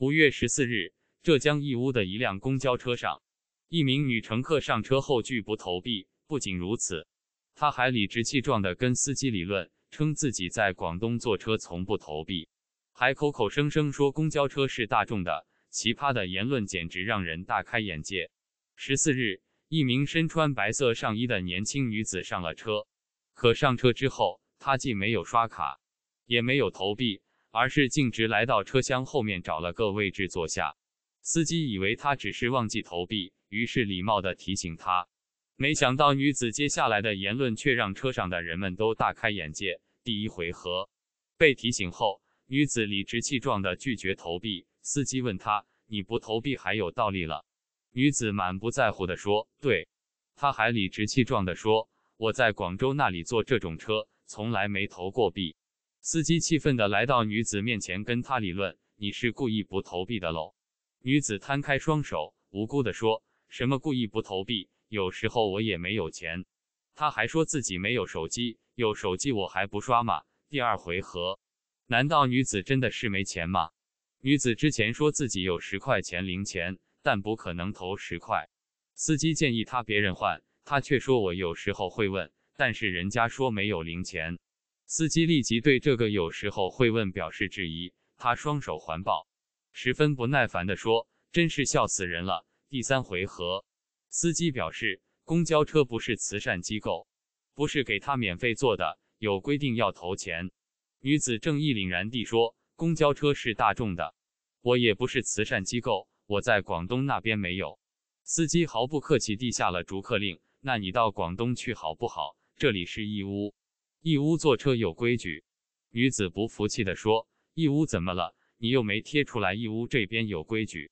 五月十四日，浙江义乌的一辆公交车上，一名女乘客上车后拒不投币。不仅如此，她还理直气壮地跟司机理论，称自己在广东坐车从不投币，还口口声声说公交车是大众的。奇葩的言论简直让人大开眼界。十四日，一名身穿白色上衣的年轻女子上了车，可上车之后，她既没有刷卡，也没有投币。而是径直来到车厢后面找了个位置坐下。司机以为他只是忘记投币，于是礼貌地提醒他。没想到女子接下来的言论却让车上的人们都大开眼界。第一回合，被提醒后，女子理直气壮地拒绝投币。司机问她：“你不投币还有道理了？”女子满不在乎地说：“对。”他还理直气壮地说：“我在广州那里坐这种车，从来没投过币。”司机气愤地来到女子面前，跟她理论：“你是故意不投币的喽？”女子摊开双手，无辜地说：“什么故意不投币？有时候我也没有钱。”他还说自己没有手机，有手机我还不刷吗？第二回合，难道女子真的是没钱吗？女子之前说自己有十块钱零钱，但不可能投十块。司机建议他别人换，他却说：“我有时候会问，但是人家说没有零钱。”司机立即对这个有时候会问表示质疑，他双手环抱，十分不耐烦地说：“真是笑死人了。”第三回合，司机表示：“公交车不是慈善机构，不是给他免费坐的，有规定要投钱。”女子正义凛然地说：“公交车是大众的，我也不是慈善机构，我在广东那边没有。”司机毫不客气地下了逐客令：“那你到广东去好不好？这里是义乌。”义乌坐车有规矩，女子不服气地说：“义乌怎么了？你又没贴出来，义乌这边有规矩，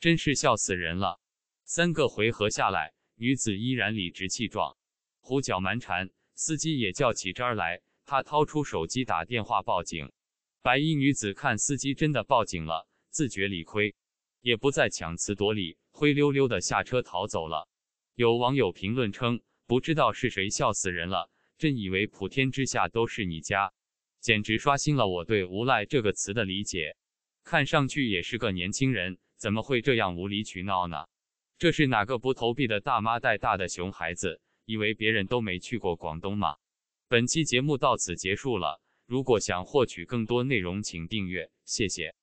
真是笑死人了。”三个回合下来，女子依然理直气壮，胡搅蛮缠。司机也叫起儿来，他掏出手机打电话报警。白衣女子看司机真的报警了，自觉理亏，也不再强词夺理，灰溜溜的下车逃走了。有网友评论称：“不知道是谁笑死人了。”朕以为普天之下都是你家，简直刷新了我对“无赖”这个词的理解。看上去也是个年轻人，怎么会这样无理取闹呢？这是哪个不投币的大妈带大的熊孩子？以为别人都没去过广东吗？本期节目到此结束了。如果想获取更多内容，请订阅，谢谢。